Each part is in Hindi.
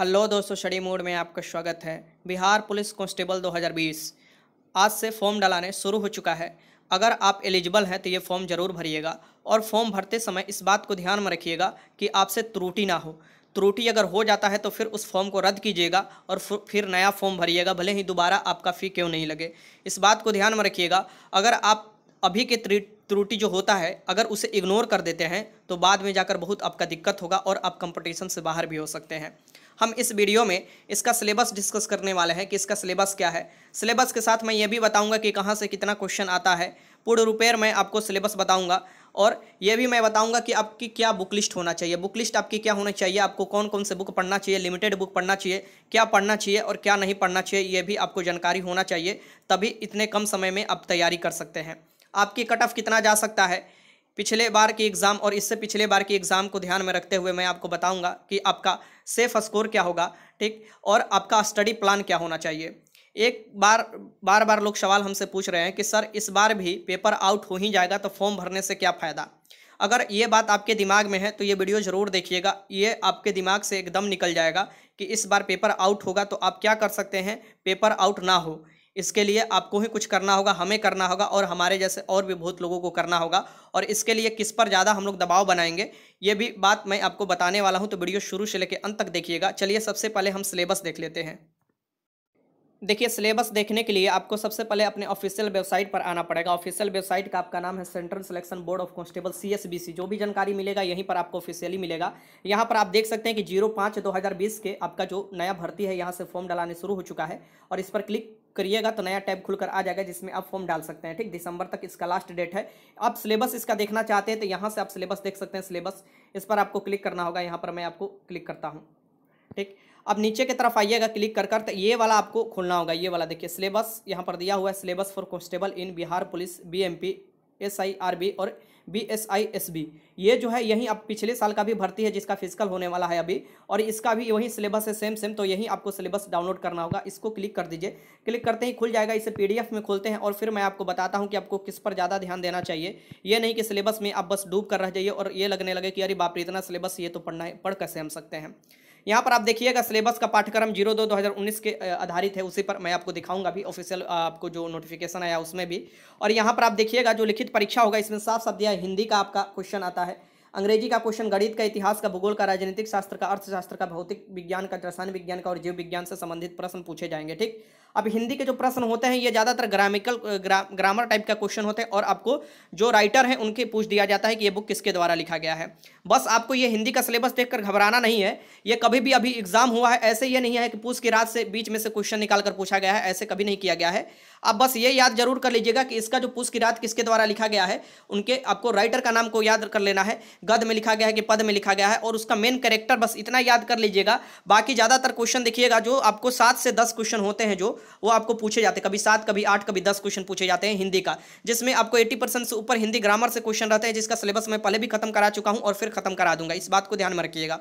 हेलो दोस्तों शडी मोड में आपका स्वागत है बिहार पुलिस कांस्टेबल 2020 आज से फॉर्म डलाने शुरू हो चुका है अगर आप एलिजिबल हैं तो ये फॉर्म ज़रूर भरिएगा और फॉर्म भरते समय इस बात को ध्यान में रखिएगा कि आपसे त्रुटि ना हो त्रुटि अगर हो जाता है तो फिर उस फॉर्म को रद्द कीजिएगा और फिर नया फॉर्म भरिएगा भले ही दोबारा आपका फ़ी क्यों नहीं लगे इस बात को ध्यान में रखिएगा अगर आप अभी के त्रुटि जो होता है अगर उसे इग्नोर कर देते हैं तो बाद में जाकर बहुत आपका दिक्कत होगा और आप कंपटीशन से बाहर भी हो सकते हैं हम इस वीडियो में इसका सिलेबस डिस्कस करने वाले हैं कि इसका सिलेबस क्या है सिलेबस के साथ मैं ये भी बताऊंगा कि कहाँ से कितना क्वेश्चन आता है पूर्ण रुपेयर मैं आपको सिलेबस बताऊंगा और ये भी मैं बताऊंगा कि आपकी क्या बुक लिस्ट होना चाहिए बुक लिस्ट आपकी क्या होना चाहिए आपको कौन कौन से बुक पढ़ना चाहिए लिमिटेड बुक पढ़ना चाहिए क्या पढ़ना चाहिए और क्या नहीं पढ़ना चाहिए ये भी आपको जानकारी होना चाहिए तभी इतने कम समय में आप तैयारी कर सकते हैं आपकी कट ऑफ कितना जा सकता है पिछले बार के एग्ज़ाम और इससे पिछले बार के एग्ज़ाम को ध्यान में रखते हुए मैं आपको बताऊंगा कि आपका सेफ स्कोर क्या होगा ठीक और आपका स्टडी प्लान क्या होना चाहिए एक बार बार बार लोग सवाल हमसे पूछ रहे हैं कि सर इस बार भी पेपर आउट हो ही जाएगा तो फॉर्म भरने से क्या फ़ायदा अगर ये बात आपके दिमाग में है तो ये वीडियो ज़रूर देखिएगा ये आपके दिमाग से एकदम निकल जाएगा कि इस बार पेपर आउट होगा तो आप क्या कर सकते हैं पेपर आउट ना हो इसके लिए आपको ही कुछ करना होगा हमें करना होगा और हमारे जैसे और भी बहुत लोगों को करना होगा और इसके लिए किस पर ज़्यादा हम लोग दबाव बनाएंगे ये भी बात मैं आपको बताने वाला हूँ तो वीडियो शुरू से लेकर अंत तक देखिएगा चलिए सबसे पहले हम सिलेबस देख लेते हैं देखिए सिलेबस देखने के लिए आपको सबसे पहले अपने ऑफिशियल वेबसाइट पर आना पड़ेगा ऑफिशियल वेबसाइट का आपका नाम है Central Selection Board of Constable CSBC जो भी जानकारी मिलेगा यहीं पर आपको ऑफिशियली मिलेगा यहाँ पर आप देख सकते हैं कि जीरो पाँच दो हज़ार बीस के आपका जो नया भर्ती है यहाँ से फॉर्म डलाने शुरू हो चुका है और इस पर क्लिक करिएगा तो नया टैब खुलकर आ जाएगा जिसमें आप फॉर्म डाल सकते हैं ठीक दिसंबर तक इसका लास्ट डेट है आप सिलेबस इसका देखना चाहते हैं तो यहाँ से आप सिलेबस देख सकते हैं सिलेबस इस पर आपको क्लिक करना होगा यहाँ पर मैं आपको क्लिक करता हूँ ठीक अब नीचे की तरफ आइएगा क्लिक कर कर तो ये वाला आपको खोलना होगा ये वाला देखिए सिलेबस यहाँ पर दिया हुआ है syllabus for constable in Bihar police B M P S I R B और B S I S B ये जो है यही अब पिछले साल का भी भर्ती है जिसका फिजिकल होने वाला है अभी और इसका भी वही सिलेबस है सेम सेम तो यही आपको सिलेबस डाउनलोड करना होगा इसको क्लिक कर दीजिए क्लिक करते ही खुल जाएगा इसे पीडीएफ में खोलते हैं और फिर मैं आपको बताता हूँ कि आपको किस पर ज़्यादा ध्यान देना चाहिए ये नहीं कि सिलेबस में आप बस डूब कर रह जाइए और ये लगने लगे कि अरे बाप इतना सिलेबस ये तो पढ़ना है पढ़ कैसे हम सकते हैं यहाँ पर आप देखिएगा सिलेबस का पाठ्यक्रम जीरो दो दो हज़ार उन्नीस के आधारित है उसी पर मैं आपको दिखाऊंगा भी ऑफिशियल आपको जो नोटिफिकेशन आया उसमें भी और यहाँ पर आप देखिएगा जो लिखित परीक्षा होगा इसमें साफ साफ दिया हिंदी का आपका क्वेश्चन आता है अंग्रेजी का क्वेश्चन गणित का इतिहास का भूगोल का राजनीतिक शास्त्र का अर्थशास्त्र का भौतिक विज्ञान का रसायन विज्ञान का और जीव विज्ञान से संबंधित प्रश्न पूछे जाएंगे ठीक अब हिंदी के जो प्रश्न होते हैं ये ज़्यादातर ग्रामिकल ग्रा, ग्रामर टाइप का क्वेश्चन होते हैं और आपको जो राइटर हैं उनके पूछ दिया जाता है कि ये बुक किसके द्वारा लिखा गया है बस आपको ये हिंदी का सिलेबस देखकर घबराना नहीं है ये कभी भी अभी एग्जाम हुआ है ऐसे ये नहीं है कि पूछ की रात से बीच में से क्वेश्चन निकाल कर पूछा गया है ऐसे कभी नहीं किया गया है आप बस ये याद जरूर कर लीजिएगा कि इसका जो पूछ की रात किसके द्वारा लिखा गया है उनके आपको राइटर का नाम को याद कर लेना है गद में लिखा गया है कि पद में लिखा गया है और उसका मेन करेक्टर बस इतना याद कर लीजिएगा बाकी ज़्यादातर क्वेश्चन देखिएगा जो आपको सात से दस क्वेश्चन होते हैं जो वो आपको पूछे जाते हैं कभी सात कभी आठ कभी दस क्वेश्चन पूछे जाते हैं हिंदी का जिसमें आपको एट्टी से ऊपर हिंदी ग्रामर से क्वेश्चन रहते हैं जिसका सिलेबस मैं पहले भी खत्म करा चुका हूँ और फिर ख़त्म करा दूंगा इस बात को ध्यान में रखिएगा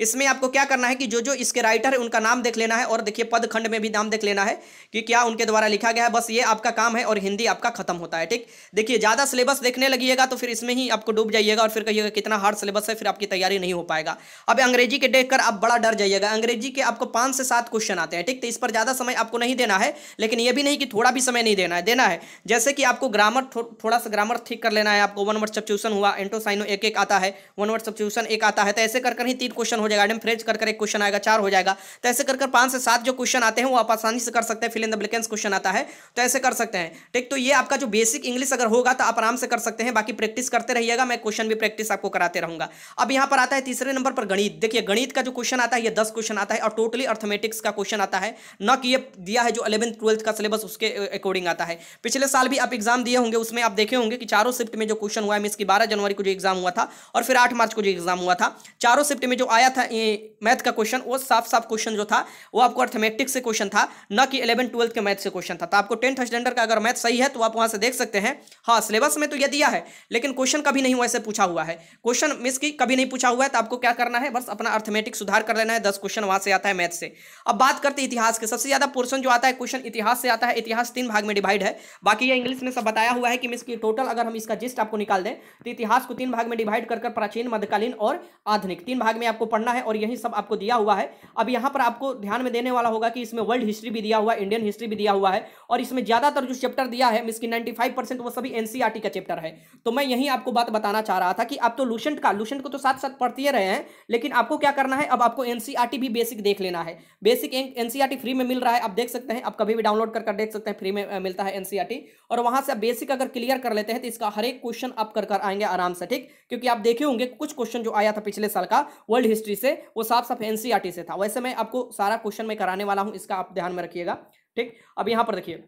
इसमें आपको क्या करना है कि जो जो इसके राइटर है उनका नाम देख लेना है और देखिए पद खंड में भी नाम देख लेना है कि क्या उनके द्वारा लिखा गया है बस ये आपका काम है और हिंदी आपका खत्म होता है ठीक देखिए ज़्यादा सिलेबस देखने लगिएगा तो फिर इसमें ही आपको डूब जाइएगा और फिर कहिएगा कितना हार्ड सिलेबस है फिर आपकी तैयारी नहीं हो पाएगा अब अंग्रेजी के देखकर आप बड़ा डर जाइएगा अंग्रेजी के आपको पांच से सात क्वेश्चन आते हैं ठीक तो इस पर ज़्यादा समय आपको नहीं देना है लेकिन यह भी नहीं कि थोड़ा भी समय नहीं देना है देना है जैसे कि आपको ग्रामर थोड़ा सा ग्रामर ठीक कर लेना है आपको वन वर्ड सब्चूशन हुआ एंटोसाइनो एक एक आता है वन वर्ड सब्चूशन एक आता है तो ऐसे कर ही तीन क्वेश्चन हो जाएगा एडम फ्रेज कर, एक क्वेश्चन आएगा चार हो जाएगा तो ऐसे कर पांच से सात जो क्वेश्चन आते हैं वो आप आसानी से कर सकते हैं fill in the blanks question आता है तो ऐसे कर सकते हैं ठीक तो ये आपका जो बेसिक इंग्लिश अगर होगा तो आप आराम से कर सकते हैं बाकी प्रैक्टिस करते रहिएगा मैं क्वेश्चन भी प्रैक्टिस आपको कराते रहूंगा अब यहाँ पर आता है तीसरे नंबर पर गणित देखिए गणित का जो क्वेश्चन आता है ये दस क्वेश्चन आता है और टोटली अर्थमेटिक्स का क्वेश्चन आता है न कि ये दिया है जो अलेवंथ ट्वेल्थ का सिलेबस उसके अकॉर्डिंग आता है पिछले साल भी आप एग्जाम दिए होंगे उसमें आप देखे होंगे कि चारों शिफ्ट में जो क्वेश्चन हुआ है मिस की बारह जनवरी को जो एग्जाम हुआ था और फिर आठ मार्च को जो एग्जाम हुआ था चारों शिफ्ट में जो आया मैथ मैथ का क्वेश्चन वो साफ साफ क्वेश्चन जो था वो आपको अर्थमेटिक्स से क्वेश्चन था न कि इलेवन ट्वेल्थ के मैथ से क्वेश्चन था तो आपको टेंथ स्टैंडर्ड का अगर मैथ सही है तो आप वहाँ से देख सकते हैं हाँ सिलेबस में तो यह दिया है लेकिन क्वेश्चन कभी नहीं वैसे पूछा हुआ है क्वेश्चन मिस की कभी नहीं पूछा हुआ है तो आपको क्या करना है बस अपना अर्थमेटिक सुधार कर लेना है दस क्वेश्चन वहाँ से आता है मैथ से अब बात करते इतिहास के सबसे ज़्यादा पोर्सन जो आता है क्वेश्चन इतिहास से आता है इतिहास तीन भाग में डिवाइड है बाकी ये इंग्लिश में सब बताया हुआ है कि मिस की टोटल अगर हम इसका जिस्ट आपको निकाल दें तो इतिहास को तीन भाग में डिवाइड कर प्राचीन मध्यकालीन और आधुनिक तीन भाग में आपको पढ़ना पढ़ना है और यही सब आपको दिया हुआ है अब यहाँ पर आपको ध्यान में देने वाला होगा कि इसमें वर्ल्ड हिस्ट्री भी दिया हुआ है इंडियन हिस्ट्री भी दिया हुआ है और इसमें ज़्यादातर जो चैप्टर दिया है मीस की नाइन्टी वो सभी एन e का चैप्टर है तो मैं यही आपको बात बताना चाह रहा था कि आप तो लूशेंट का लूशेंट को तो साथ साथ पढ़ते रहे हैं लेकिन आपको क्या करना है अब आपको एन e भी बेसिक देख लेना है बेसिक एन फ्री में मिल रहा है आप देख सकते हैं आप कभी भी डाउनलोड कर, देख सकते हैं फ्री में मिलता है एन e और वहाँ से बेसिक अगर क्लियर कर लेते हैं तो इसका हर एक क्वेश्चन आप कर आएंगे आराम से ठीक क्योंकि आप देखे होंगे कुछ क्वेश्चन जो आया था पिछले साल का वर्ल्ड हिस्ट्री हिस्ट्री से वो साफ साफ एन e से था वैसे मैं आपको सारा क्वेश्चन में कराने वाला हूँ इसका आप ध्यान में रखिएगा ठीक अब यहाँ पर देखिए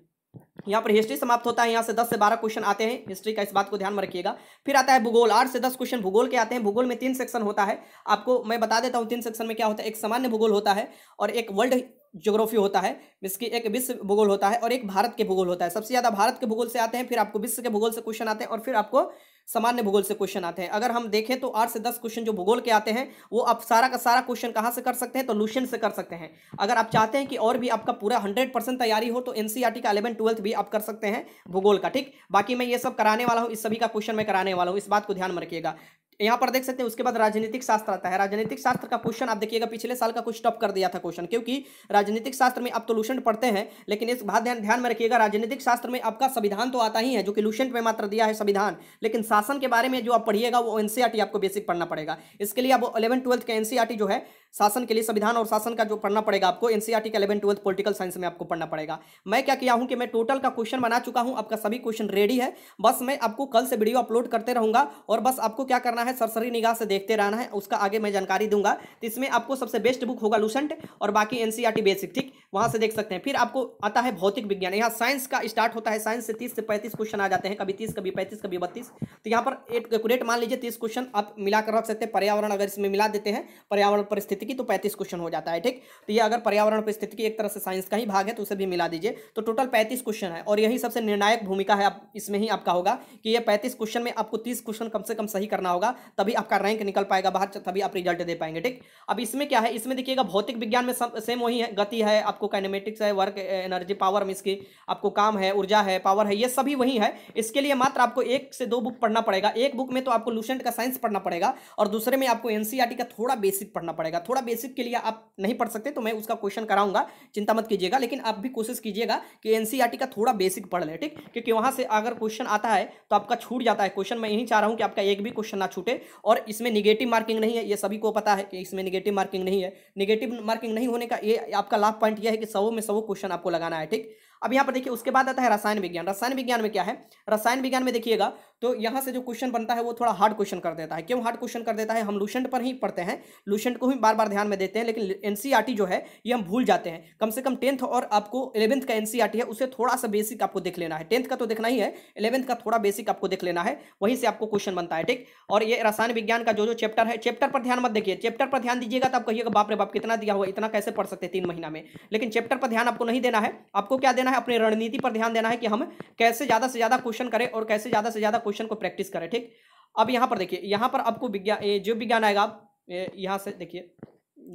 यहाँ पर हिस्ट्री समाप्त होता है यहाँ से 10 से 12 क्वेश्चन आते हैं हिस्ट्री का इस बात को ध्यान में रखिएगा फिर आता है भूगोल आठ से 10 क्वेश्चन भूगोल के आते हैं भूगोल में तीन सेक्शन होता है आपको मैं बता देता हूँ तीन सेक्शन में क्या होता है एक सामान्य भूगोल होता है और एक वर्ल्ड ज्योग्राफी होता है जिसकी एक विश्व भूगोल होता है और एक भारत के भूगोल होता है सबसे ज़्यादा भारत के भूगोल से आते हैं फिर आपको विश्व के भूगोल से क्वेश्चन आते हैं और फिर आपको सामान्य भूगोल से क्वेश्चन आते हैं अगर हम देखें तो आठ से दस क्वेश्चन जो भूगोल के आते हैं वो आप सारा का सारा क्वेश्चन कहाँ से कर सकते हैं तो लूशन से कर सकते हैं अगर आप चाहते हैं कि और भी आपका पूरा हंड्रेड परसेंट तैयारी हो तो एन e का अलेवन ट्वेल्थ भी आप कर सकते हैं भूगोल का ठीक बाकी मैं ये सब कराने वाला हूँ इस सभी का क्वेश्चन मैं कराने वाला हूँ इस बात को ध्यान में रखिएगा यहाँ पर देख सकते हैं उसके बाद राजनीतिक शास्त्र आता है राजनीतिक शास्त्र का क्वेश्चन आप देखिएगा पिछले साल का कुछ टॉप कर दिया था क्वेश्चन क्योंकि राजनीतिक शास्त्र में आप तो लूसेंट पढ़ते हैं लेकिन इस बात ध्यान ध्यान में रखिएगा राजनीतिक शास्त्र में आपका संविधान तो आता ही है जो कि लूसेंट में मात्र दिया है संविधान लेकिन शासन के बारे में जो आप पढ़िएगा वो एनसीआरटी आपको बेसिक पढ़ना पड़ेगा इसके लिए आप इलेवन ट्वेल्थ का एनसीआरटी जो है शासन के लिए संविधान और शासन का जो पढ़ना पड़ेगा आपको एनसीईआरटी का इलेवन ट्वेल्थ पॉलिटिकल साइंस में आपको पढ़ना पड़ेगा मैं क्या किया हूँ कि मैं टोटल का क्वेश्चन बना चुका हूँ आपका सभी क्वेश्चन रेडी है बस मैं आपको कल से वीडियो अपलोड करते रहूँगा और बस आपको क्या करना है सरसरी निगाह से देखते रहना है उसका आगे मैं जानकारी दूंगा तो इसमें आपको सबसे बेस्ट बुक होगा लूसेंट और बाकी एन बेसिक e ठीक वहाँ से देख सकते हैं फिर आपको आता है भौतिक विज्ञान यहाँ साइंस का स्टार्ट होता है साइंस से तीस से पैंतीस क्वेश्चन आ जाते हैं कभी तीस कभी पैंतीस कभी बत्तीस तो यहाँ पर एक मान लीजिए तीस क्वेश्चन आप मिलाकर रख सकते हैं पर्यावरण अगर इसमें मिला देते हैं पर्यावरण परिस्थिति परिस्थितिकी तो पैंतीस क्वेश्चन हो जाता है ठीक तो ये अगर पर्यावरण परिस्थितिकी एक तरह से साइंस का ही भाग है तो उसे भी मिला दीजिए तो टोटल पैंतीस क्वेश्चन है और यही सबसे निर्णायक भूमिका है आप इसमें ही आपका होगा कि ये पैंतीस क्वेश्चन में आपको तीस क्वेश्चन कम से कम सही करना होगा तभी आपका रैंक निकल पाएगा बाहर तभी आप रिजल्ट दे पाएंगे ठीक अब इसमें क्या है इसमें देखिएगा भौतिक विज्ञान में सेम वही है गति है आपको कैनेमेटिक्स है वर्क एनर्जी पावर मीन्स की आपको काम है ऊर्जा है पावर है ये सभी वही है इसके लिए मात्र आपको एक से दो बुक पढ़ना पड़ेगा एक बुक में तो आपको लूसेंट का साइंस पढ़ना पड़ेगा और दूसरे में आपको एनसीआरटी e का थोड़ा बेसिक पढ़ना पड़ेगा थोड़ा बेसिक के लिए आप नहीं पढ़ सकते तो मैं उसका क्वेश्चन कराऊंगा चिंता मत कीजिएगा लेकिन आप भी कोशिश कीजिएगा कि एनसीईआरटी e का थोड़ा बेसिक पढ़ लें ठीक क्योंकि वहाँ से अगर क्वेश्चन आता है तो आपका छूट जाता है क्वेश्चन मैं यही चाह रहा हूँ कि आपका एक भी क्वेश्चन ना छूटे और इसमें निगेटिव मार्किंग नहीं है ये सभी को पता है कि इसमें निगेटिव मार्किंग नहीं है निगेटिव मार्किंग नहीं होने का ये आपका लाभ पॉइंट यह है कि सौ में सौ क्वेश्चन आपको लगाना है ठीक अब यहाँ पर देखिए उसके बाद आता है रसायन विज्ञान रसायन विज्ञान में क्या है रसायन विज्ञान में देखिएगा तो यहाँ से जो क्वेश्चन बनता है वो थोड़ा हार्ड क्वेश्चन कर देता है क्यों हार्ड क्वेश्चन कर देता है हम लूशेंट पर ही पढ़ते हैं लूशेंट को ही बार बार ध्यान में देते हैं लेकिन एन e जो है ये हम भूल जाते हैं कम से कम टेंथ और आपको इलेवंथ का एन e है उसे थोड़ा सा बेसिक आपको देख लेना है टेंथ का तो देखना ही है इलेवंथ का थोड़ा बेसिक आपको देख लेना है वहीं से आपको क्वेश्चन बनता है ठीक और ये रसायन विज्ञान का जो जो चैप्टर है चैप्टर पर ध्यान मत देखिए चैप्टर पर ध्यान दीजिएगा तो आप कहिएगा बाप रे बाप कितना दिया हुआ इतना कैसे पढ़ सकते हैं तीन महीना में लेकिन चैप्टर पर ध्यान आपको नहीं देना है आपको क्या देना देना है अपनी रणनीति पर ध्यान देना है कि हम कैसे ज़्यादा से ज़्यादा क्वेश्चन करें और कैसे ज़्यादा से ज़्यादा क्वेश्चन को प्रैक्टिस करें ठीक अब यहाँ पर देखिए यहाँ पर आपको विज्ञान जो विज्ञान आएगा आप यहाँ से देखिए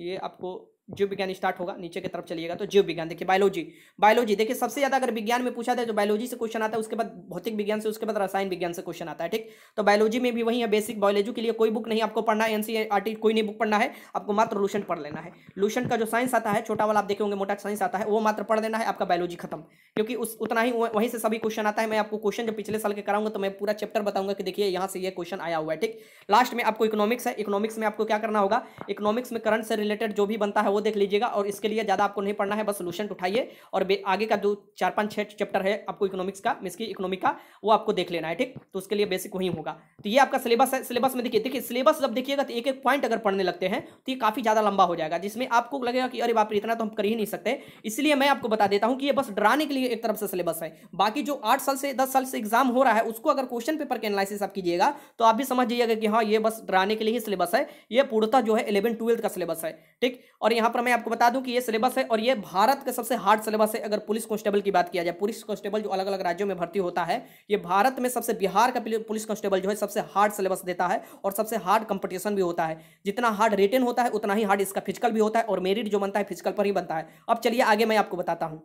ये आपको जीव विज्ञान स्टार्ट होगा नीचे की तरफ चलिएगा तो जीव विज्ञान देखिए बायोलॉजी बायोलॉजी देखिए सबसे ज्यादा अगर विज्ञान में पूछा जाए तो बायोलॉजी से क्वेश्चन आता है उसके बाद भौतिक विज्ञान से उसके बाद रसायन विज्ञान से क्वेश्चन आता है ठीक तो बायोलॉजी में भी वही है बेसिक बायोलॉजी के लिए कोई बुक नहीं आपको पढ़ना है एनसीआरटी e कोई नहीं बुक पढ़ना है आपको मात्र लूशन पढ़ लेना है लूशन का जो साइंस आता है छोटा वाला आप देखे होंगे मोटा साइंस आता है वो मात्र पढ़ लेना है आपका बायोलॉजी खत्म क्योंकि उस उतना ही वहीं से सभी क्वेश्चन आता है मैं आपको क्वेश्चन जब पिछले साल के कराऊंगा तो मैं पूरा चैप्टर बताऊंगा कि देखिए यहाँ से ये क्वेश्चन आया हुआ है ठीक लास्ट में आपको इकोनॉमिक्स है इकोनॉमिक्स में आपको क्या करना होगा इकोनॉमिक्स में करंट से रिलेटेड जो भी बनता है वो देख लीजिएगा और इसके लिए ज़्यादा आपको नहीं पढ़ना है बस सोल्यूशन उठाइए और आगे का जो चार पाँच छः चैप्टर है आपको इकोनॉमिक्स का मिस की इकोनॉमिक का वो आपको देख लेना है ठीक तो उसके लिए बेसिक वही होगा तो ये आपका सिलेबस है सिलेबस में देखिए देखिए सिलेबस जब देखिएगा तो एक एक पॉइंट अगर पढ़ने लगते हैं तो ये काफ़ी ज़्यादा लंबा हो जाएगा जिसमें आपको लगेगा कि अरे बाप रे इतना तो हम कर ही नहीं सकते इसलिए मैं आपको बता देता हूँ कि ये बस डराने के लिए एक तरफ से सिलेबस है बाकी जो आठ साल से दस साल से एग्जाम हो रहा है उसको अगर क्वेश्चन पेपर के एनालिसिस आप कीजिएगा तो आप भी समझ जाइएगा कि हाँ ये बस डराने के लिए ही सिलेबस है ये पूर्णता जो है इलेवन ट्वेल्थ का सिलेबस है ठीक और यहाँ पर मैं आपको बता दूं कि ये सिलेबस है और ये भारत का सबसे हार्ड सिलेबस है अगर पुलिस कांस्टेबल की बात किया जाए पुलिस कांस्टेबल जो अलग अलग राज्यों में भर्ती होता है ये भारत में सबसे बिहार का पुलिस कांस्टेबल जो है सबसे हार्ड सिलेबस देता है और सबसे हार्ड कंपटीशन भी होता है जितना हार्ड रिटर्न होता है उतना ही हार्ड इसका फिजिकल भी होता है और मेरिट जो बनता है फिजिकल पर ही बनता है अब चलिए आगे मैं आपको बताता हूँ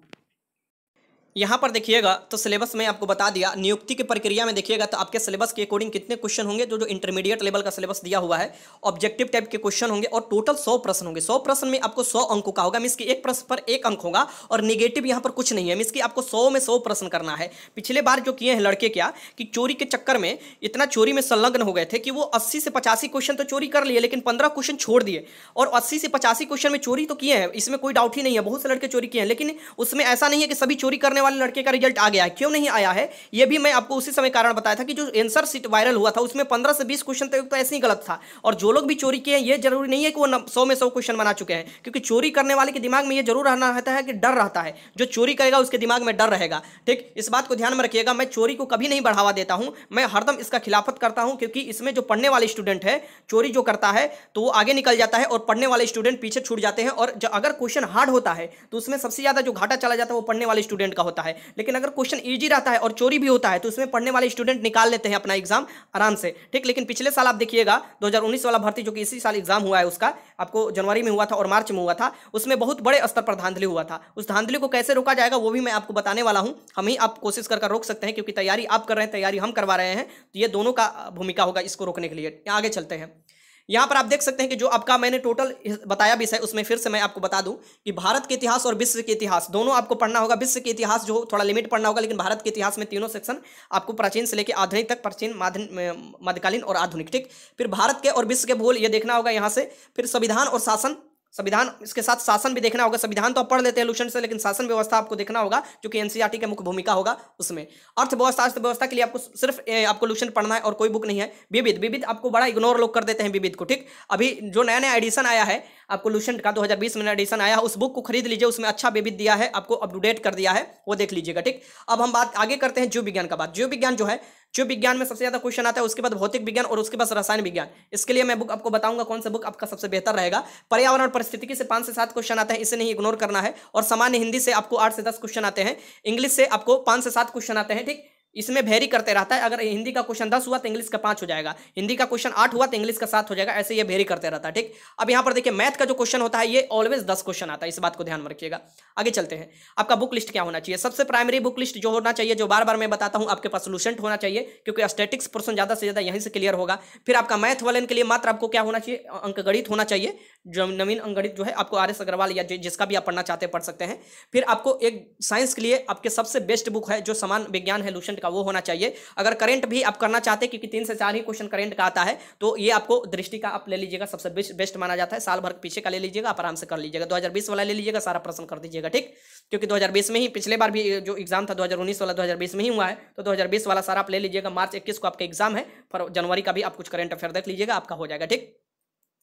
यहाँ पर देखिएगा तो सिलेबस में आपको बता दिया नियुक्ति की प्रक्रिया में देखिएगा तो आपके सिलेबस के अकॉर्डिंग कितने क्वेश्चन होंगे जो जो इंटरमीडिएट लेवल का सिलेबस दिया हुआ है ऑब्जेक्टिव टाइप के क्वेश्चन होंगे और टोटल सौ प्रश्न होंगे सौ प्रश्न में आपको सौ अंकों का होगा मीस की एक प्रश्न पर एक अंक होगा और निगेटिव यहाँ पर कुछ नहीं है मीस की आपको सौ में सौ प्रश्न करना है पिछले बार जो किए हैं लड़के क्या कि चोरी के चक्कर में इतना चोरी में संलग्न हो गए थे कि वो अस्सी से पचासी क्वेश्चन तो चोरी कर लिए लेकिन पंद्रह क्वेश्चन छोड़ दिए और अस्सी से पचासी क्वेश्चन में चोरी तो किए हैं इसमें कोई डाउट ही नहीं है बहुत से लड़के चोरी किए हैं लेकिन उसमें ऐसा नहीं है कि सभी चोरी करने होने वाले लड़के का रिजल्ट आ गया है क्यों नहीं आया है ये भी मैं आपको उसी समय कारण बताया था कि जो एंसर सीट वायरल हुआ था उसमें पंद्रह से बीस क्वेश्चन तक तो ऐसे ही गलत था और जो लोग भी चोरी किए हैं ये जरूरी नहीं है कि वो सौ में सौ क्वेश्चन बना चुके हैं क्योंकि चोरी करने वाले के दिमाग में ये जरूर रहना रहता है कि डर रहता है जो चोरी करेगा उसके दिमाग में डर रहेगा ठीक इस बात को ध्यान में रखिएगा मैं चोरी को कभी नहीं बढ़ावा देता हूँ मैं हरदम इसका खिलाफत करता हूँ क्योंकि इसमें जो पढ़ने वाले स्टूडेंट है चोरी जो करता है तो वो आगे निकल जाता है और पढ़ने वाले स्टूडेंट पीछे छूट जाते हैं और अगर क्वेश्चन हार्ड होता है तो उसमें सबसे ज़्यादा जो घाटा चला जाता है वो पढ़ने वाले स्टूडेंट का होता है लेकिन अगर क्वेश्चन ईजी रहता है और चोरी भी होता है तो उसमें पढ़ने वाले स्टूडेंट निकाल लेते हैं अपना एग्जाम आराम से ठीक लेकिन पिछले साल आप देखिएगा दो वाला भर्ती जो कि इसी साल एग्जाम हुआ है उसका आपको जनवरी में हुआ था और मार्च में हुआ था उसमें बहुत बड़े स्तर पर धांधली हुआ था उस धांधली को कैसे रोका जाएगा वो भी मैं आपको बताने वाला हूँ हम ही आप कोशिश करके रोक सकते हैं क्योंकि तैयारी आप कर रहे हैं तैयारी हम करवा रहे हैं तो ये दोनों का भूमिका होगा इसको रोकने के लिए आगे चलते हैं यहाँ पर आप देख सकते हैं कि जो आपका मैंने टोटल बताया विषय उसमें फिर से मैं आपको बता दूं कि भारत के इतिहास और विश्व के इतिहास दोनों आपको पढ़ना होगा विश्व के इतिहास जो थोड़ा लिमिट पढ़ना होगा लेकिन भारत के इतिहास में तीनों सेक्शन आपको प्राचीन से लेकर आधुनिक तक प्राचीन मध्यकालीन और आधुनिक ठीक फिर भारत के और विश्व के भूल ये देखना होगा यहाँ से फिर संविधान और शासन संविधान इसके साथ शासन भी देखना होगा संविधान तो आप पढ़ लेते हैं लूशन से लेकिन शासन व्यवस्था आपको देखना होगा जो कि एनसीईआरटी का मुख्य भूमिका होगा उसमें अर्थव्यवस्था अर्थव्यवस्था के लिए आपको सिर्फ ए, आपको लूशन पढ़ना है और कोई बुक नहीं है विविध विविध आपको बड़ा इग्नोर लोग कर देते हैं विविध को ठीक अभी जो नया नया एडिशन आया है आपको लूशन का दो में एडिशन आया है उस बुक को खरीद लीजिए उसमें अच्छा विविध दिया है आपको अपडेट कर दिया है वो देख लीजिएगा ठीक अब हम बात आगे करते हैं जीव विज्ञान का बात जीव विज्ञान जो है जो विज्ञान में सबसे ज़्यादा क्वेश्चन आता है उसके बाद भौतिक विज्ञान और उसके बाद रसायन विज्ञान इसके लिए मैं बुक आपको बताऊंगा कौन सा बुक आपका सबसे बेहतर रहेगा पर्यावरण परिस्थितिकी से पांच से सात क्वेश्चन आते हैं इसे नहीं इग्नोर करना है और सामान्य हिंदी से आपको आठ से दस क्वेश्चन आते हैं इंग्लिश से आपको पांच से सात क्वेश्चन आते हैं ठीक इसमें वेरी करते रहता है अगर हिंदी का क्वेश्चन दस हुआ तो इंग्लिश का पांच हो जाएगा हिंदी का क्वेश्चन आठ हुआ तो इंग्लिश का सात हो जाएगा ऐसे ये वेरी करते रहता है ठीक अब यहां पर देखिए मैथ का जो क्वेश्चन होता है ये ऑलवेज दस क्वेश्चन आता है इस बात को ध्यान में रखिएगा आगे चलते हैं आपका बुक लिस्ट क्या होना चाहिए सबसे प्राइमरी बुक लिस्ट जो होना चाहिए जो बार बार मैं बताता हूं आपके पास लूसेंट होना चाहिए क्योंकि स्टेटिक्स पोर्सन ज़्यादा से ज़्यादा यहीं से क्लियर होगा फिर आपका मैथ वाले के लिए मात्र आपको क्या होना चाहिए अंकगणित होना चाहिए जो नवीन अंकगणित जो है आपको आर एस अग्रवाल या जिसका भी आप पढ़ना चाहते हैं पढ़ सकते हैं फिर आपको एक साइंस के लिए आपके सबसे बेस्ट बुक है जो समान विज्ञान है लूसेंट का वो होना चाहिए अगर करंट भी आप करना चाहते हैं क्योंकि तीन से चार ही क्वेश्चन करंट का आता है तो ये आपको दृष्टि का आप ले लीजिएगा सबसे बेस्ट बेस्ट माना जाता है साल भर पीछे का ले लीजिएगा आप आराम से कर लीजिएगा दो वाला ले लीजिएगा सारा प्रश्न कर दीजिएगा ठीक क्योंकि दो में ही पिछले बार भी जो एग्जाम था दो वाला दो में ही हुआ है तो दो वाला सारा आप ले लीजिएगा मार्च इक्कीस को आपका एग्जाम है फर जनवरी का भी आप कुछ करंट अफेयर देख लीजिएगा आपका हो जाएगा ठीक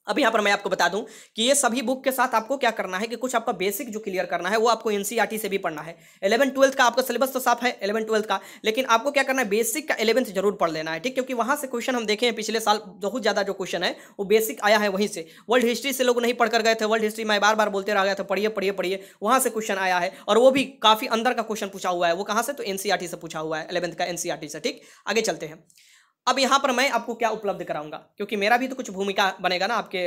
अब यहाँ पर मैं आपको बता दूं कि ये सभी बुक के साथ आपको क्या करना है कि कुछ आपका बेसिक जो क्लियर करना है वो आपको एनसीईआरटी e से भी पढ़ना है इलेवन ट्वेल्थ का आपका सिलेबस तो साफ है इलेवन ट्वेल्थ का लेकिन आपको क्या करना है बेसिक का इलेवंथ जरूर पढ़ लेना है ठीक क्योंकि वहाँ से क्वेश्चन हम देखे हैं पिछले साल बहुत ज़्यादा जो क्वेश्चन है वो बेसिक आया है वहीं से वर्ल्ड हिस्ट्री से लोग नहीं पढ़कर गए थे वर्ल्ड हिस्ट्री मैं बार बार बोलते रह गया था पढ़िए पढ़िए पढ़िए वहाँ से क्वेश्चन आया है और वो भी काफ़ी अंदर का क्वेश्चन पूछा हुआ है वो कहाँ से तो एन e से पूछा हुआ है इलेवंथ का एन e से ठीक आगे चलते हैं अब यहाँ पर मैं आपको क्या उपलब्ध कराऊंगा क्योंकि मेरा भी तो कुछ भूमिका बनेगा ना आपके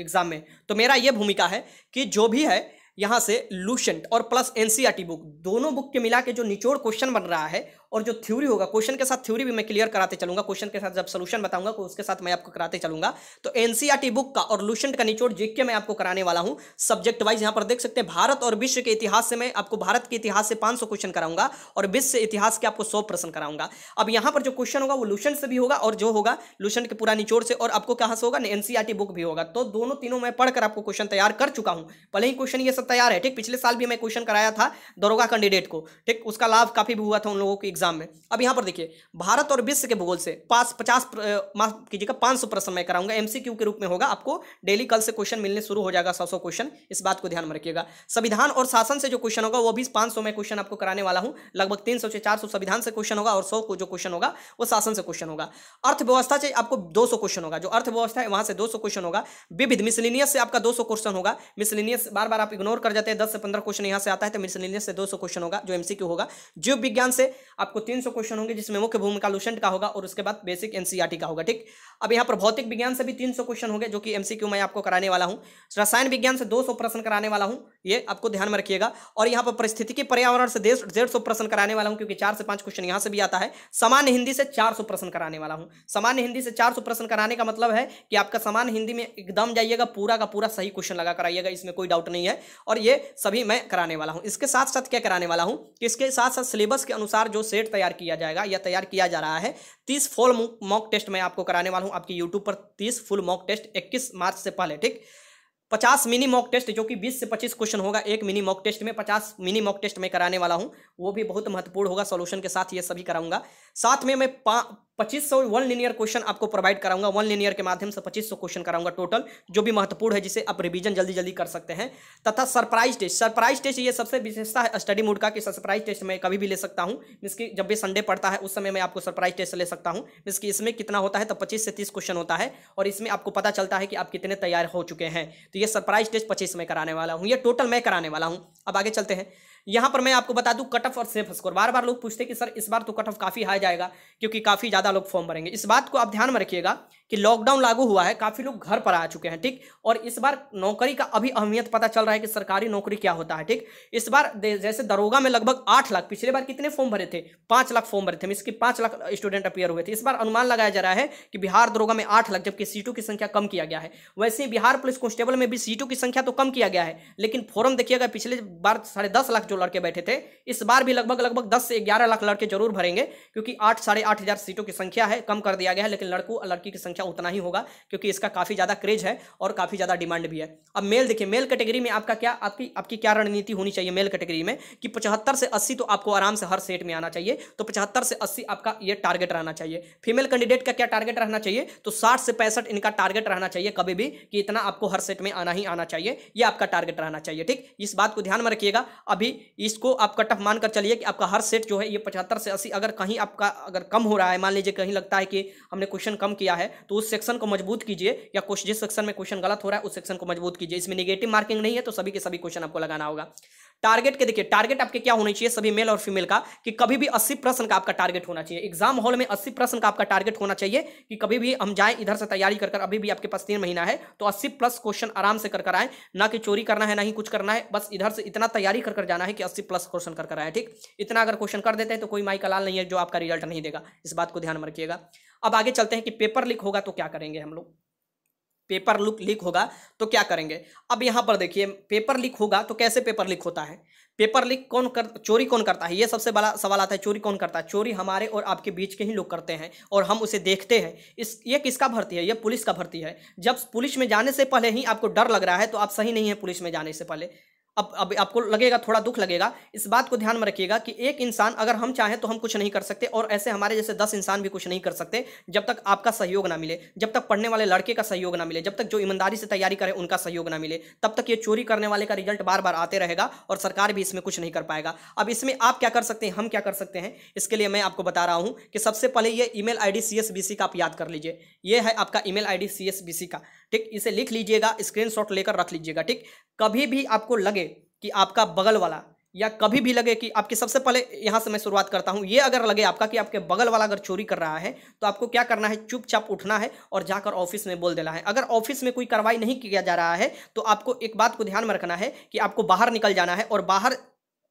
एग्जाम में तो मेरा ये भूमिका है कि जो भी है यहाँ से लूशेंट और प्लस एनसीईआरटी बुक दोनों बुक के मिला के जो निचोड़ क्वेश्चन बन रहा है और जो थ्योरी होगा क्वेश्चन के साथ थ्योरी भी मैं क्लियर कराते चलूंगा क्वेश्चन के साथ जब सोल्यूशन बताऊंगा तो उसके साथ मैं आपको कराते चलूंगा तो एनसीआरटी बुक e का और लूसेंट का निचोड़ जीके मैं आपको कराने वाला हूं सब्जेक्ट वाइज यहां पर देख सकते हैं भारत और विश्व के इतिहास से मैं आपको भारत के इतिहास से पांच क्वेश्चन कराऊंगा और विश्व इतिहास के आपको सौ प्रश्न कराऊंगा अब यहां पर जो क्वेश्चन होगा वो लूशन से भी होगा और जो होगा लूशन के पूरा निचोड़ से और आपको कहां से होगा एनसीआरटी बुक e भी होगा तो दोनों तीनों मैं पढ़कर आपको क्वेश्चन तैयार कर चुका हूं भले ही क्वेश्चन ये सब तैयार है ठीक पिछले साल भी मैं क्वेश्चन कराया था दरोगा कैंडिडेट को ठीक उसका लाभ काफी भी हुआ था उन लोगों की एग्जाम में अब यहाँ पर देखिए भारत और विश्व के भूगोल से पास पचास माफ कीजिएगा पाँच सौ प्रश्न मैं कराऊंगा एमसीक्यू के रूप में होगा आपको डेली कल से क्वेश्चन मिलने शुरू हो जाएगा सौ सौ क्वेश्चन इस बात को ध्यान में रखिएगा संविधान और शासन से जो क्वेश्चन होगा वो भी पाँच सौ में क्वेश्चन आपको कराने वाला हूँ लगभग तीन से चार संविधान से क्वेश्चन होगा और सौ को जो क्वेश्चन होगा वो शासन से क्वेश्चन होगा अर्थव्यवस्था से आपको दो क्वेश्चन होगा जो अर्थव्यवस्था है वहाँ से दो क्वेश्चन होगा विविध मिसलिनियस से आपका दो क्वेश्चन होगा मिसलिनियस बार बार आप इग्नोर कर जाते हैं दस से पंद्रह क्वेश्चन यहाँ से आता है तो मिसलिनियस से दो क्वेश्चन होगा जो एमसीक्यू होगा जीव विज्ञान से आप आपको तीन सौ क्वेश्चन होंगे जिसमें मुख्य भूमिका लुसेंट का होगा और उसके बाद बेसिक एनसीईआरटी e का होगा ठीक अब यहाँ पर भौतिक विज्ञान से भी तीन सौ क्वेश्चन होंगे जो कि एमसीक्यू मैं आपको कराने वाला हूँ रसायन विज्ञान से दो सौ प्रश्न कराने वाला हूँ ये आपको ध्यान में रखिएगा और यहाँ पर के पर्यावरण से डेढ़ सौ प्रश्न कराने वाला हूँ क्योंकि चार से पाँच क्वेश्चन यहाँ से भी आता है सामान्य हिंदी से चार सौ प्रश्न कराने वाला हूँ सामान्य हिंदी से चार सौ प्रश्न कराने का मतलब है कि आपका सामान्य हिंदी में एकदम जाइएगा पूरा का पूरा सही क्वेश्चन लगा कराइएगा इसमें कोई डाउट नहीं है और ये सभी मैं कराने वाला हूँ इसके साथ साथ क्या कराने वाला हूँ इसके साथ साथ सिलेबस के अनुसार जो से सेट तैयार किया जाएगा या तैयार किया जा रहा है तीस फुल मॉक टेस्ट मैं आपको कराने वाला हूँ आपकी यूट्यूब पर तीस फुल मॉक टेस्ट इक्कीस मार्च से पहले ठीक 50 मिनी मॉक टेस्ट जो कि 20 से 25 क्वेश्चन होगा एक मिनी मॉक टेस्ट में 50 मिनी मॉक टेस्ट में कराने वाला हूं वो भी बहुत महत्वपूर्ण होगा सॉल्यूशन के साथ ये सभी कराऊंगा साथ में मैं पच्चीस सौ वन लीनियर क्वेश्चन आपको प्रोवाइड कराऊंगा वन लीनियर के माध्यम से पच्चीस सौ क्वेश्चन कराऊंगा टोटल जो भी महत्वपूर्ण है जिसे आप रिवीजन जल्दी जल्दी कर सकते हैं तथा सरप्राइज टेस्ट सरप्राइज टेस्ट ये सबसे विशेषता है स्टडी मोड का कि सरप्राइज टेस्ट मैं कभी भी ले सकता हूँ मीस जब भी संडे पड़ता है उस समय मैं आपको सरप्राइज टेस्ट ले सकता हूँ जिसकी इसमें कितना होता है तो पच्चीस से तीस क्वेश्चन होता है और इसमें आपको पता चलता है कि आप कितने तैयार हो चुके हैं तो ये सरप्राइज टेस्ट पच्चीस में कराने वाला हूँ ये टोटल मैं कराने वाला हूँ अब आगे चलते हैं यहां पर मैं आपको बता दूं कट ऑफ और सेफ स्कोर बार बार लोग पूछते हैं कि सर इस बार तो कट ऑफ काफी हाई जाएगा क्योंकि काफी ज्यादा लोग फॉर्म भरेंगे इस बात को आप ध्यान में रखिएगा कि लॉकडाउन लागू हुआ है काफी लोग घर पर आ चुके हैं ठीक और इस बार नौकरी का अभी अहमियत पता चल रहा है कि सरकारी नौकरी क्या होता है ठीक इस बार जैसे दरोगा में लगभग आठ लाख पिछले बार कितने फॉर्म भरे थे पांच लाख फॉर्म भरे थे इसके पांच लाख स्टूडेंट अपियर हुए थे इस बार अनुमान लगाया जा रहा है कि बिहार दरोगा में आठ लाख जबकि सीटों की संख्या कम किया गया है वैसे बिहार पुलिस कॉन्स्टेबल में भी सीटों की संख्या तो कम किया गया है लेकिन फॉरम देखिएगा पिछले बार साढ़े लाख जो लड़के बैठे थे इस बार भी लगभग लगभग दस से ग्यारह लाख लड़के जरूर भरेंगे क्योंकि आठ साढ़े आठ हज़ार सीटों की संख्या है कम कर दिया गया है लेकिन लड़कों और लड़की की संख्या उतना ही होगा क्योंकि इसका काफ़ी ज़्यादा क्रेज है और काफ़ी ज़्यादा डिमांड भी है अब मेल देखिए मेल कैटेगरी में आपका क्या आपकी आपकी क्या रणनीति होनी चाहिए मेल कैटेगरी में कि पचहत्तर से अस्सी तो आपको आराम से हर सेट में आना चाहिए तो पचहत्तर से अस्सी आपका ये टारगेट रहना चाहिए फीमेल कैंडिडेट का क्या टारगेट रहना चाहिए तो साठ से पैंसठ इनका टारगेट रहना चाहिए कभी भी कि इतना आपको हर सेट में आना ही आना चाहिए ये आपका टारगेट रहना चाहिए ठीक इस बात को ध्यान में रखिएगा अभी इसको आप कट ऑफ मानकर चलिए कि आपका हर सेट जो है ये पचहत्तर से अस्सी अगर कहीं आपका अगर कम हो रहा है मान लीजिए कहीं लगता है कि हमने क्वेश्चन कम किया है तो उस सेक्शन को मजबूत कीजिए या कुछ जिस सेक्शन में क्वेश्चन गलत हो रहा है उस सेक्शन को मजबूत कीजिए इसमें निगेटिव मार्किंग नहीं है तो सभी के सभी क्वेश्चन आपको लगाना होगा टारगेट के देखिए टारगेट आपके क्या होने चाहिए सभी मेल और फीमेल का कि कभी भी अस्सी प्रश्न का आपका टारगेट होना चाहिए एग्जाम हॉल में अस्सी प्रश्न का आपका टारगेट होना चाहिए कि कभी भी हम जाएं इधर से तैयारी कर अभी भी आपके पास तीन महीना है तो अस्सी प्लस क्वेश्चन आराम से कर कर आए ना कि चोरी करना है ना ही कुछ करना है बस इधर से इतना तैयारी कर कर जाना है कि अस्सी प्लस क्वेश्चन कर कर आए ठीक इतना अगर क्वेश्चन कर देते हैं तो कोई माई का लाल नहीं है जो आपका रिजल्ट नहीं देगा इस बात को ध्यान में रखिएगा अब आगे चलते हैं कि पेपर लीक होगा तो क्या करेंगे हम लोग पेपर लुक लीक होगा तो क्या करेंगे अब यहाँ पर देखिए पेपर लीक होगा तो कैसे पेपर लीक होता है पेपर लीक कौन कर चोरी कौन करता है ये सबसे बड़ा सवाल आता है चोरी कौन करता है चोरी हमारे और आपके बीच के ही लोग करते हैं और हम उसे देखते हैं इस ये किसका भर्ती है ये पुलिस का भर्ती है जब पुलिस में जाने से पहले ही आपको डर लग रहा है तो आप सही नहीं है पुलिस में जाने से पहले अब अब आपको लगेगा थोड़ा दुख लगेगा इस बात को ध्यान में रखिएगा कि एक इंसान अगर हम चाहें तो हम कुछ नहीं कर सकते और ऐसे हमारे जैसे दस इंसान भी कुछ नहीं कर सकते जब तक आपका सहयोग ना मिले जब तक पढ़ने वाले लड़के का सहयोग ना मिले जब तक जो ईमानदारी से तैयारी करें उनका सहयोग ना मिले तब तक ये चोरी करने वाले का रिजल्ट बार बार आते रहेगा और सरकार भी इसमें कुछ नहीं कर पाएगा अब इसमें आप क्या कर सकते हैं हम क्या कर सकते हैं इसके लिए मैं आपको बता रहा हूँ कि सबसे पहले ये एस बी सी का आप याद कर लीजिए ये है आपका एस बी सी का ठीक इसे लिख लीजिएगा स्क्रीनशॉट लेकर रख लीजिएगा ठीक कभी भी आपको लगे कि आपका बगल वाला या कभी भी लगे कि आपके सबसे पहले यहाँ से मैं शुरुआत करता हूँ ये अगर लगे आपका कि आपके बगल वाला अगर चोरी कर रहा है तो आपको क्या करना है चुपचाप उठना है और जाकर ऑफिस में बोल देना है अगर ऑफिस में कोई कार्रवाई नहीं किया जा रहा है तो आपको एक बात को ध्यान में रखना है कि आपको बाहर निकल जाना है और बाहर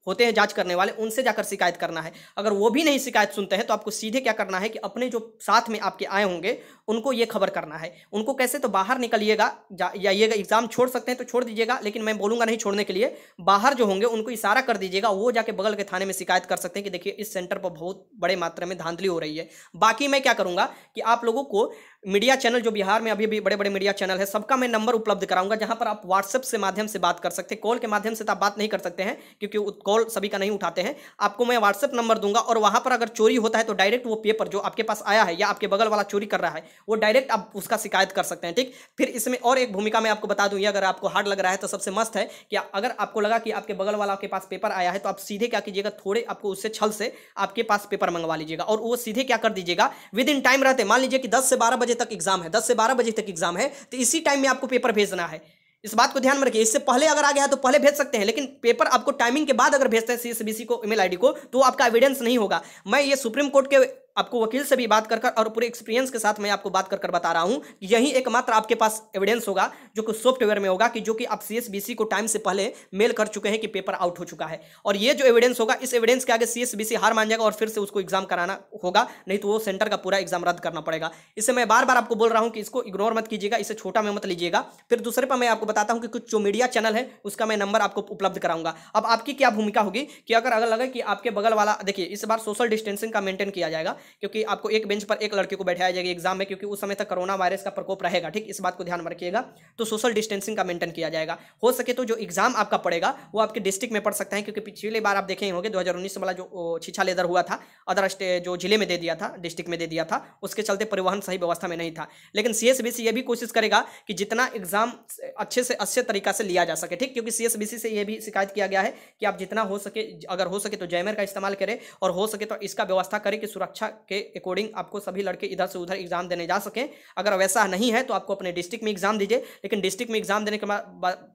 होते हैं जांच करने वाले उनसे जाकर शिकायत करना है अगर वो भी नहीं शिकायत सुनते हैं तो आपको सीधे क्या करना है कि अपने जो साथ में आपके आए होंगे उनको ये खबर करना है उनको कैसे तो बाहर निकलिएगा जाइएगा एग्ज़ाम छोड़ सकते हैं तो छोड़ दीजिएगा लेकिन मैं बोलूंगा नहीं छोड़ने के लिए बाहर जो होंगे उनको इशारा कर दीजिएगा वो जाके बगल के थाने में शिकायत कर सकते हैं कि देखिए इस सेंटर पर बहुत बड़े मात्रा में धांधली हो रही है बाकी मैं क्या करूँगा कि आप लोगों को मीडिया चैनल जो बिहार में अभी भी बड़े बड़े मीडिया चैनल है सबका मैं नंबर उपलब्ध कराऊंगा जहाँ पर आप व्हाट्सएप से माध्यम से बात कर सकते हैं कॉल के माध्यम से तो आप बात नहीं कर सकते हैं क्योंकि कॉल सभी का नहीं उठाते हैं आपको मैं व्हाट्सएप नंबर दूंगा और वहां पर अगर चोरी होता है तो डायरेक्ट वो पेपर जो आपके पास आया है या आपके बगल वाला चोरी कर रहा है वो डायरेक्ट आप उसका शिकायत कर सकते हैं ठीक फिर इसमें और एक भूमिका मैं आपको बता दूँ अगर आपको हार्ड लग रहा है तो सबसे मस्त है कि अगर आपको लगा कि आपके बगल वाला के पास पेपर आया है तो आप सीधे क्या कीजिएगा थोड़े आपको उससे छल से आपके पास पेपर मंगवा लीजिएगा और वो सीधे क्या कर दीजिएगा विद इन टाइम रहते मान लीजिए कि दस से बारह बजे तक एग्जाम है दस से बारह बजे तक एग्जाम है तो इसी टाइम में आपको पेपर भेजना है इस बात को ध्यान में रखिए इससे पहले अगर आ गया तो पहले भेज सकते हैं लेकिन पेपर आपको टाइमिंग के बाद अगर भेजते हैं सीएसबीसी को ईमेल आईडी को तो आपका एविडेंस नहीं होगा मैं ये सुप्रीम कोर्ट के आपको वकील से भी बात कर कर और पूरे एक्सपीरियंस के साथ मैं आपको बात कर कर बता रहा हूँ यही एकमात्र आपके पास एविडेंस होगा जो कि सॉफ्टवेयर में होगा कि जो कि आप सी को टाइम से पहले मेल कर चुके हैं कि पेपर आउट हो चुका है और ये जो एविडेंस होगा इस एविडेंस के आगे सी हार मान जाएगा और फिर से उसको एग्जाम कराना होगा नहीं तो वो सेंटर का पूरा एग्जाम रद्द करना पड़ेगा इससे मैं बार बार आपको बोल रहा हूँ कि इसको इग्नोर मत कीजिएगा इसे छोटा में मत लीजिएगा फिर दूसरे पर मैं आपको बताता हूँ कि कुछ जो मीडिया चैनल है उसका मैं नंबर आपको उपलब्ध कराऊंगा अब आपकी क्या भूमिका होगी कि अगर अगर लगे कि आपके बगल वाला देखिए इस बार सोशल डिस्टेंसिंग का मेंटेन किया जाएगा क्योंकि आपको एक बेंच पर एक लड़के को बैठाया जाएगा एग्जाम में क्योंकि उस समय तक कोरोना वायरस का प्रकोप रहेगा ठीक इस बात को ध्यान में रखिएगा तो सोशल डिस्टेंसिंग का मेंटेन किया जाएगा हो सके तो जो एग्जाम आपका पड़ेगा वो आपके डिस्ट्रिक्ट में पड़ सकता है क्योंकि पिछले बार आप देखे होंगे दो वाला जो छिछा लेदर हुआ था अदर जो जिले में दे दिया था डिस्ट्रिक्ट में दे दिया था उसके चलते परिवहन सही व्यवस्था में नहीं था लेकिन सी यह भी कोशिश करेगा कि जितना एग्जाम अच्छे से अच्छे तरीका से लिया जा सके ठीक क्योंकि सी से यह भी शिकायत किया गया है कि आप जितना हो सके अगर हो सके तो जैमर का इस्तेमाल करें और हो सके तो इसका व्यवस्था करें कि सुरक्षा के अकॉर्डिंग आपको सभी लड़के इधर से उधर एग्जाम देने जा सकें अगर वैसा नहीं है तो आपको अपने डिस्ट्रिक्ट में एग्जाम दीजिए लेकिन डिस्ट्रिक्ट में एग्जाम देने के बाद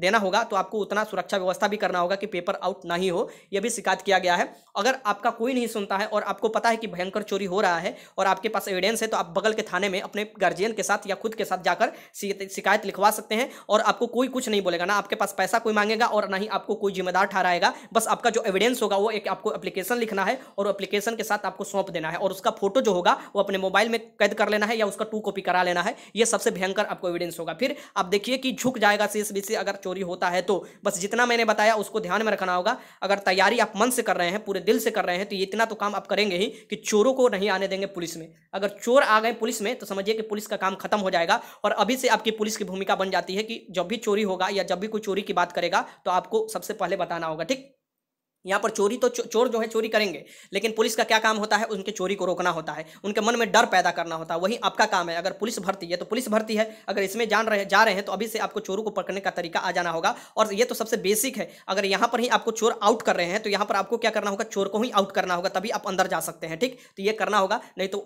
देना होगा तो आपको उतना सुरक्षा व्यवस्था भी करना होगा कि पेपर आउट ना ही हो यह भी शिकायत किया गया है अगर आपका कोई नहीं सुनता है और आपको पता है कि भयंकर चोरी हो रहा है और आपके पास एविडेंस है तो आप बगल के थाने में अपने गार्जियन के साथ या खुद के साथ जाकर शिकायत लिखवा सकते हैं और आपको कोई कुछ नहीं बोलेगा ना आपके पास पैसा कोई मांगेगा और ना ही आपको कोई जिम्मेदार ठहराएगा बस आपका जो एविडेंस होगा वो एक आपको एप्लीकेशन लिखना है और एप्लीकेशन के साथ आपको सौंप देना है और उसका फोटो जो होगा वो अपने मोबाइल में कैद कर लेना है या उसका टू कॉपी करा लेना है ये सबसे भयंकर आपको एविडेंस होगा फिर आप देखिए कि झुक जाएगा सीएसबीसी अगर चोरी होता है तो बस जितना मैंने बताया उसको ध्यान में रखना होगा अगर तैयारी आप मन से कर रहे हैं पूरे दिल से कर रहे हैं तो इतना तो काम आप करेंगे ही कि चोरों को नहीं आने देंगे पुलिस में अगर चोर आ गए पुलिस में तो समझिए कि पुलिस का काम खत्म हो जाएगा और अभी से आपकी पुलिस की भूमिका बन जाती है कि जब भी चोरी होगा या जब भी कोई चोरी की बात करेगा तो आपको सबसे पहले बताना होगा ठीक यहाँ पर चोरी तो चोर जो है चोरी करेंगे लेकिन पुलिस का क्या काम होता है उनके चोरी को रोकना होता है उनके मन में डर पैदा करना होता है वही आपका काम है अगर पुलिस भर्ती है तो पुलिस भर्ती है अगर इसमें जान रहे जा रहे हैं तो अभी से आपको चोरों को पकड़ने का तरीका आ जाना होगा और ये तो सबसे बेसिक है अगर यहाँ पर ही आपको चोर आउट कर रहे हैं तो यहाँ पर आपको क्या करना होगा चोर को ही आउट करना होगा तभी आप अंदर जा सकते हैं ठीक तो ये करना होगा नहीं तो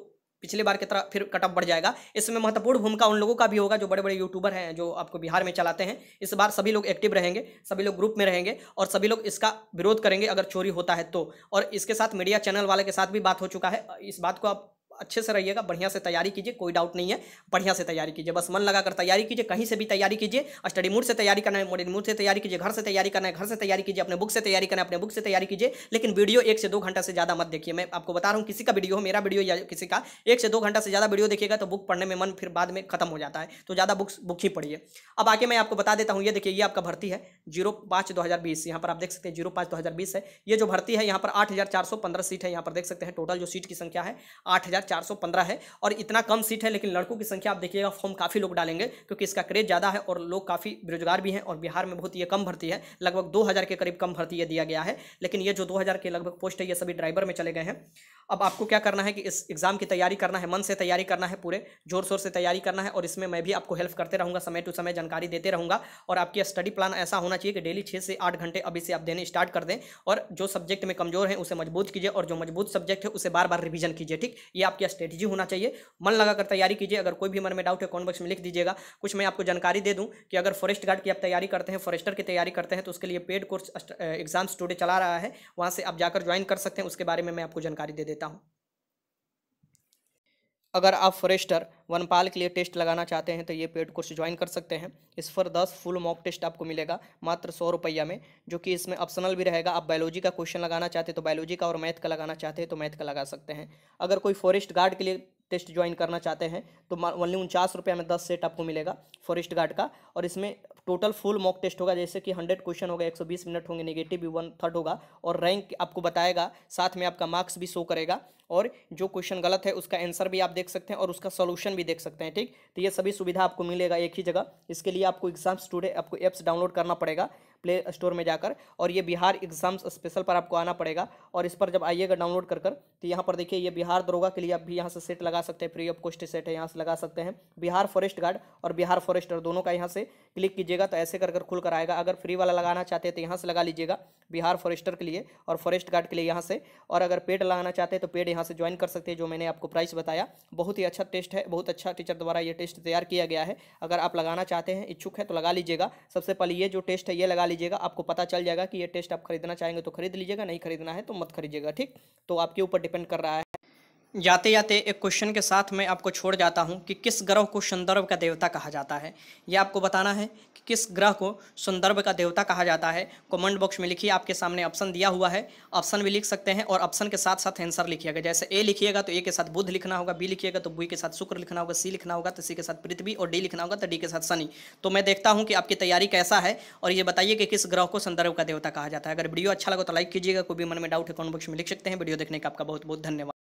पिछले बार की तरह फिर कटअप बढ़ जाएगा इसमें महत्वपूर्ण भूमिका उन लोगों का भी होगा जो बड़े बड़े यूट्यूबर हैं जो आपको बिहार में चलाते हैं इस बार सभी लोग एक्टिव रहेंगे सभी लोग ग्रुप में रहेंगे और सभी लोग इसका विरोध करेंगे अगर चोरी होता है तो और इसके साथ मीडिया चैनल वाले के साथ भी बात हो चुका है इस बात को आप अच्छे से रहिएगा बढ़िया से तैयारी कीजिए कोई डाउट नहीं है बढ़िया से तैयारी कीजिए बस मन लगाकर तैयारी कीजिए कहीं से भी तैयारी कीजिए स्टडी मूड से तैयारी करना है मोडल मूड से तैयारी कीजिए घर से तैयारी करना है घर से तैयारी कीजिए अपने बुक से तैयारी करना है अपने बुक से तैयारी कीजिए लेकिन वीडियो एक से दो घंटा से ज़्यादा मत देखिए मैं आपको बता रहा हूँ किसी का वीडियो हो मेरा वीडियो या किसी का एक से दो घंटा से ज़्यादा वीडियो देखिएगा तो बुक पढ़ने में मन फिर बाद में खत्म हो जाता है तो ज़्यादा बुक्स बुक ही पढ़िए अब आगे मैं आपको बता देता हूँ ये देखिए ये आपका भर्ती है जीरो पाँच दो हज़ार बीस यहाँ पर आप देख सकते हैं जीरो पाँच दो हज़ार बीस है ये जो भर्ती है यहाँ पर आठ हज़ार चार सौ पंद्रह सीट है यहाँ पर देख सकते हैं टोटल जो सीट की संख्या है आठ हज़ार 415 है और इतना कम सीट है लेकिन लड़कों की संख्या आप देखिएगा फॉर्म काफ़ी लोग डालेंगे क्योंकि इसका क्रेज ज़्यादा है और लोग काफ़ी बेरोजगार भी हैं और बिहार में बहुत ये कम भर्ती है लगभग दो के करीब कम भर्ती ये दिया गया है लेकिन ये जो दो के लगभग पोस्ट है ये सभी ड्राइवर में चले गए हैं अब आपको क्या करना है कि इस एग्ज़ाम की तैयारी करना है मन से तैयारी करना है पूरे जोर शोर से तैयारी करना है और इसमें मैं भी आपको हेल्प करते रहूँगा समय टू समय जानकारी देते रहूँगा और आपकी स्टडी प्लान ऐसा होना चाहिए कि डेली छः से आठ घंटे अभी से आप देने स्टार्ट कर दें और जो सब्जेक्ट में कमज़ोर हैं उसे मजबूत कीजिए और जो मजबूत सब्जेक्ट है उसे बार बार रिविजन कीजिए ठीक ये आपकी आपकी स्ट्रेटजी होना चाहिए मन लगाकर तैयारी कीजिए अगर कोई भी मन में डाउट है कॉमेंट बॉक्स में लिख दीजिएगा कुछ मैं आपको जानकारी दे दूँ कि अगर फॉरेस्ट गार्ड की आप तैयारी करते हैं फॉरेस्टर की तैयारी करते हैं तो उसके लिए पेड कोर्स एग्जाम टूडे चला रहा है वहाँ से आप जाकर ज्वाइन कर सकते हैं उसके बारे में मैं आपको जानकारी दे देता हूँ अगर आप फॉरेस्टर वनपाल के लिए टेस्ट लगाना चाहते हैं तो ये पेड कोर्स ज्वाइन कर सकते हैं इस पर दस फुल मॉक टेस्ट आपको मिलेगा मात्र सौ रुपया में जो कि इसमें ऑप्शनल भी रहेगा आप बायोलॉजी का क्वेश्चन लगाना चाहते हैं तो बायोलॉजी का और मैथ का लगाना चाहते हैं तो मैथ का लगा सकते हैं अगर कोई फॉरेस्ट गार्ड के लिए टेस्ट ज्वाइन करना चाहते हैं तो ओनली उनचास रुपये में दस सेट आपको मिलेगा फॉरेस्ट गार्ड का और इसमें टोटल फुल मॉक टेस्ट होगा जैसे कि हंड्रेड क्वेश्चन होगा 120 मिनट होंगे नेगेटिव भी वन थर्ड होगा और रैंक आपको बताएगा साथ में आपका मार्क्स भी शो करेगा और जो क्वेश्चन गलत है उसका आंसर भी आप देख सकते हैं और उसका सोल्यूशन भी देख सकते हैं ठीक तो ये सभी सुविधा आपको मिलेगा एक ही जगह इसके लिए आपको एग्जाम्स टूडे आपको एप्स डाउनलोड करना पड़ेगा प्ले स्टोर में जाकर और ये बिहार एग्जाम्स स्पेशल पर आपको आना पड़ेगा और इस पर जब आइएगा डाउनलोड कर कर तो यहाँ पर देखिए ये बिहार दरोगा के लिए आप भी यहाँ से सेट लगा सकते हैं फ्री ऑफ कॉस्ट सेट है यहाँ से लगा सकते हैं बिहार फॉरेस्ट गार्ड और बिहार फॉरेस्टर दोनों का यहाँ से क्लिक कीजिएगा लीजिएगा तो ऐसे कर कर खुल कर आएगा अगर फ्री वाला लगाना चाहते हैं तो यहाँ से लगा लीजिएगा बिहार फॉरेस्टर के लिए और फॉरेस्ट गार्ड के लिए यहाँ से और अगर पेड लगाना चाहते हैं तो पेड यहाँ से ज्वाइन कर सकते हैं जो मैंने आपको प्राइस बताया बहुत ही अच्छा टेस्ट है बहुत अच्छा टीचर द्वारा ये टेस्ट तैयार किया गया है अगर आप लगाना चाहते हैं इच्छुक है तो लगा लीजिएगा सबसे पहले ये जो टेस्ट है ये लगा लीजिएगा आपको पता चल जाएगा कि ये टेस्ट आप खरीदना चाहेंगे तो खरीद लीजिएगा नहीं खरीदना है तो मत खरीदिएगा ठीक तो आपके ऊपर डिपेंड कर रहा है जाते जाते एक क्वेश्चन के साथ मैं आपको छोड़ जाता हूँ कि किस ग्रह को संदर्भ का देवता कहा जाता है यह आपको बताना है कि किस ग्रह को संदर्भ का देवता कहा जाता है कमेंट बॉक्स में लिखिए आपके सामने ऑप्शन दिया हुआ है ऑप्शन भी लिख सकते हैं और ऑप्शन के साथ साथ आंसर लिखिएगा जैसे ए लिखिएगा तो ए के साथ बुध लिखना होगा बी लिखिएगा तो बी के साथ शुक्र लिखना होगा सी लिखना होगा तो सी के साथ पृथ्वी और डी लिखना होगा तो डी के साथ शनि तो मैं देखता हूँ कि आपकी तैयारी कैसा है और ये बताइए कि किस ग्रह को संदर्भ का देवता कहा जाता है अगर वीडियो अच्छा लगा तो लाइक कीजिएगा कोई भी मन में डाउट है कमेंट बॉक्स में लिख सकते हैं वीडियो देखने का आपका बहुत बहुत धन्यवाद